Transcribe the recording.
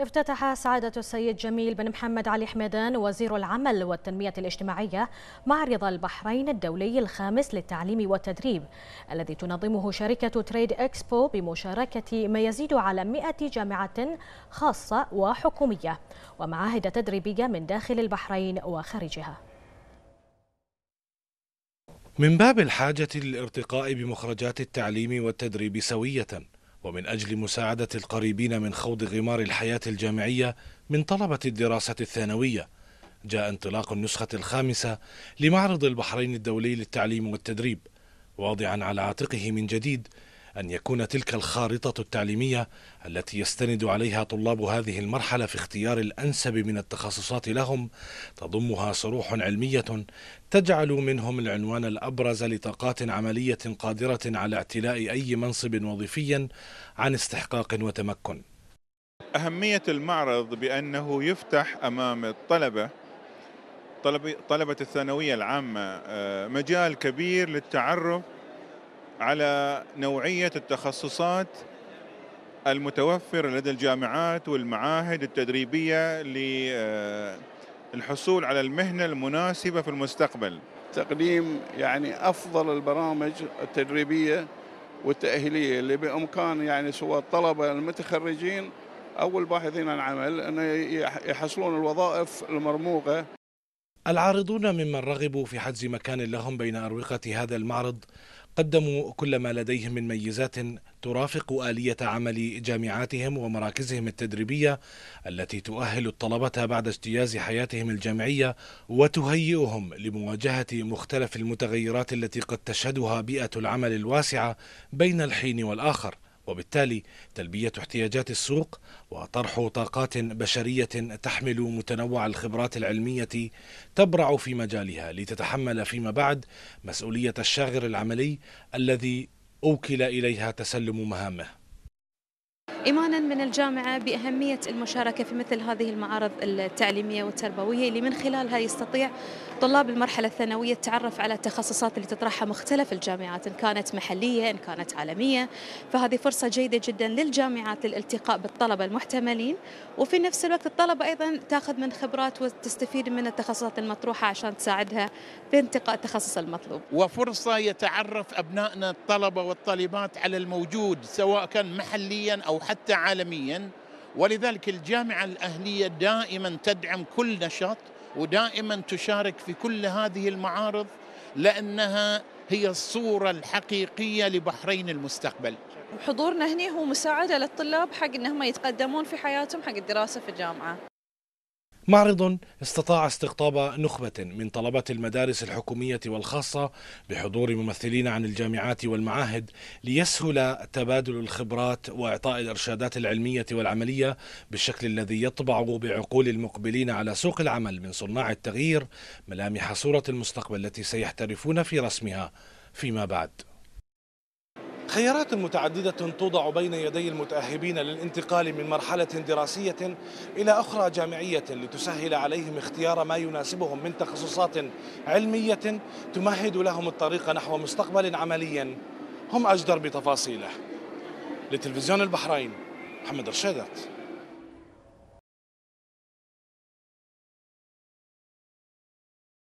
افتتح سعادة السيد جميل بن محمد علي حميدان وزير العمل والتنمية الاجتماعية معرض البحرين الدولي الخامس للتعليم والتدريب الذي تنظمه شركة تريد اكسبو بمشاركة ما يزيد على 100 جامعة خاصة وحكومية ومعاهد تدريبية من داخل البحرين وخارجها من باب الحاجة للارتقاء بمخرجات التعليم والتدريب سوية ومن أجل مساعدة القريبين من خوض غمار الحياة الجامعية من طلبة الدراسة الثانوية جاء انطلاق النسخة الخامسة لمعرض البحرين الدولي للتعليم والتدريب واضعا على عاتقه من جديد أن يكون تلك الخارطة التعليمية التي يستند عليها طلاب هذه المرحلة في اختيار الأنسب من التخصصات لهم تضمها صروح علمية تجعل منهم العنوان الأبرز لطاقات عملية قادرة على اعتلاء أي منصب وظيفي عن استحقاق وتمكن أهمية المعرض بأنه يفتح أمام الطلبة طلبة الثانوية العامة آه، مجال كبير للتعرف على نوعية التخصصات المتوفرة لدى الجامعات والمعاهد التدريبية للحصول على المهنة المناسبة في المستقبل تقديم يعني أفضل البرامج التدريبية والتأهيلية اللي بإمكان يعني سواء الطلبة المتخرجين أو الباحثين عن عمل أن يحصلون الوظائف المرموقة العارضون ممن رغبوا في حجز مكان لهم بين أروقة هذا المعرض قدموا كل ما لديهم من ميزات ترافق آلية عمل جامعاتهم ومراكزهم التدريبية التي تؤهل الطلبة بعد اجتياز حياتهم الجامعية وتهيئهم لمواجهة مختلف المتغيرات التي قد تشهدها بيئة العمل الواسعة بين الحين والآخر وبالتالي تلبية احتياجات السوق وطرح طاقات بشرية تحمل متنوع الخبرات العلمية تبرع في مجالها لتتحمل فيما بعد مسؤولية الشاغر العملي الذي أوكل إليها تسلم مهامه إيمانا من الجامعة بأهمية المشاركة في مثل هذه المعارض التعليمية والتربوية اللي من خلالها يستطيع طلاب المرحلة الثانوية التعرف على التخصصات اللي تطرحها مختلف الجامعات إن كانت محلية إن كانت عالمية فهذه فرصة جيدة جدا للجامعات للالتقاء بالطلبة المحتملين وفي نفس الوقت الطلبة أيضا تاخذ من خبرات وتستفيد من التخصصات المطروحة عشان تساعدها في انتقاء التخصص المطلوب وفرصة يتعرف أبنائنا الطلبة والطالبات على الموجود سواء كان محليا أو حتى عالميا ولذلك الجامعة الأهلية دائما تدعم كل نشاط ودائما تشارك في كل هذه المعارض لأنها هي الصورة الحقيقية لبحرين المستقبل وحضورنا هنا هو مساعدة للطلاب حق أنهم يتقدمون في حياتهم حق الدراسة في الجامعة معرض استطاع استقطاب نخبة من طلبة المدارس الحكومية والخاصة بحضور ممثلين عن الجامعات والمعاهد ليسهل تبادل الخبرات وإعطاء الإرشادات العلمية والعملية بالشكل الذي يطبع بعقول المقبلين على سوق العمل من صناع التغيير ملامح صورة المستقبل التي سيحترفون في رسمها فيما بعد خيارات متعددة توضع بين يدي المتأهبين للانتقال من مرحلة دراسية إلى أخرى جامعية لتسهل عليهم اختيار ما يناسبهم من تخصصات علمية تمهد لهم الطريق نحو مستقبل عملي هم أجدر بتفاصيله لتلفزيون البحرين محمد رشادات